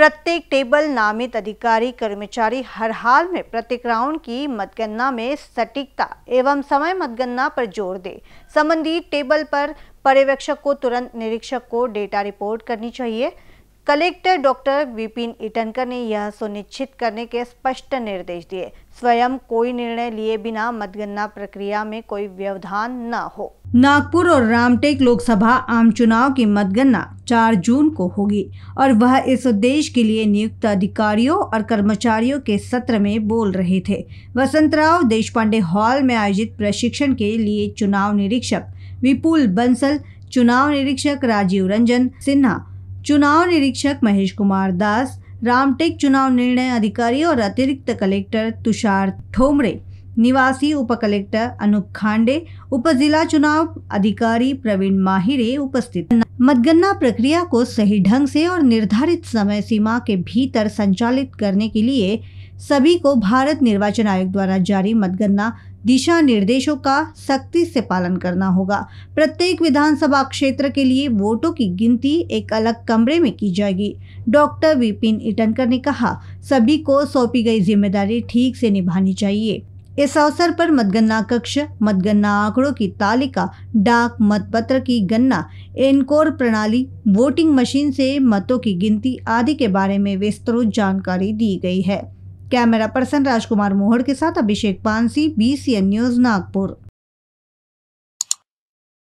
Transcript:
प्रत्येक टेबल नामित अधिकारी कर्मचारी हर हाल में प्रत्येक राउंड की मतगणना में सटीकता एवं समय मतगणना पर जोर दे संबंधित टेबल पर पर्यवेक्षक को तुरंत निरीक्षक को डेटा रिपोर्ट करनी चाहिए कलेक्टर डॉक्टर विपिन इटनकर ने यह सुनिश्चित करने के स्पष्ट निर्देश दिए स्वयं कोई निर्णय लिए बिना मतगणना प्रक्रिया में कोई व्यवधान न हो नागपुर और रामटेक लोकसभा आम चुनाव की मतगणना चार जून को होगी और वह इस उद्देश्य के लिए नियुक्त अधिकारियों और कर्मचारियों के सत्र में बोल रहे थे वसंतराव देश पांडे हॉल में आयोजित प्रशिक्षण के लिए चुनाव निरीक्षक विपुल बंसल चुनाव निरीक्षक राजीव रंजन सिन्हा चुनाव निरीक्षक महेश कुमार दास रामटेक चुनाव निर्णय अधिकारी और अतिरिक्त कलेक्टर तुषार ठोमरे निवासी उप कलेक्टर अनूप खांडे उप जिला चुनाव अधिकारी प्रवीण माहिरे उपस्थित मतगणना प्रक्रिया को सही ढंग से और निर्धारित समय सीमा के भीतर संचालित करने के लिए सभी को भारत निर्वाचन आयोग द्वारा जारी मतगणना दिशा निर्देशों का सख्ती से पालन करना होगा प्रत्येक विधानसभा क्षेत्र के लिए वोटों की गिनती एक अलग कमरे में की जाएगी डॉक्टर विपिन इटनकर ने कहा सभी को सौंपी गई जिम्मेदारी ठीक से निभानी चाहिए इस अवसर पर मतगणना कक्ष मतगणना आंकड़ों की तालिका डाक मतपत्र की गणना एनकोर प्रणाली वोटिंग मशीन से मतों की गिनती आदि के बारे में विस्तृत जानकारी दी गई है कैमरा पर्सन राजकुमार मोहड़ के साथ अभिषेक पानसी बी न्यूज नागपुर